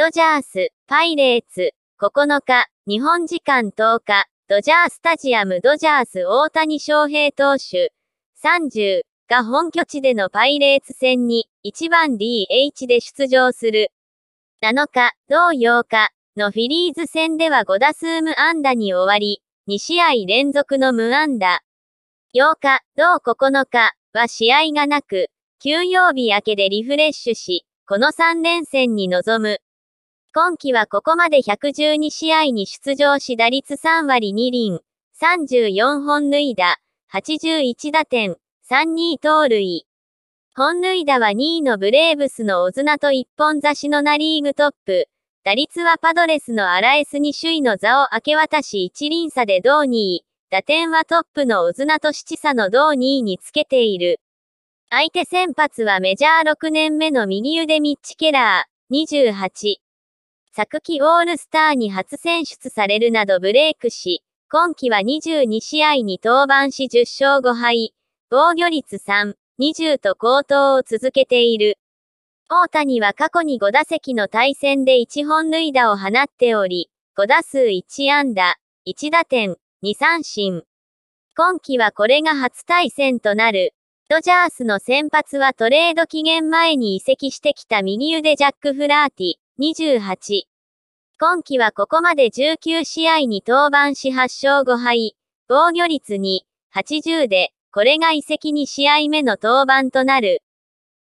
ドジャース、パイレーツ、9日、日本時間10日、ドジャースタジアムドジャース大谷翔平投手、30が本拠地でのパイレーツ戦に1番 DH で出場する。7日、同8日のフィリーズ戦では5打数無安打に終わり、2試合連続の無安打。8日、同9日は試合がなく、休養日明けでリフレッシュし、この3連戦に臨む。今季はここまで112試合に出場し打率3割2厘、34本塁打、81打点、32盗塁。本塁打は2位のブレーブスのオズナと一本差しのナリーグトップ。打率はパドレスのアラエスに首位の座を明け渡し一輪差で同2位。打点はトップのオズナと七差の同2位につけている。相手先発はメジャー6年目の右腕ミッチ・ケラー、28。昨季オールスターに初選出されるなどブレイクし、今季は22試合に登板し10勝5敗、防御率3、20と高騰を続けている。大谷は過去に5打席の対戦で1本塁打を放っており、5打数1安打、1打点、2三振。今季はこれが初対戦となる。ドジャースの先発はトレード期限前に移籍してきた右腕ジャック・フラーティ。28。今季はここまで19試合に登板し8勝5敗、防御率2、80で、これが移籍2試合目の登板となる。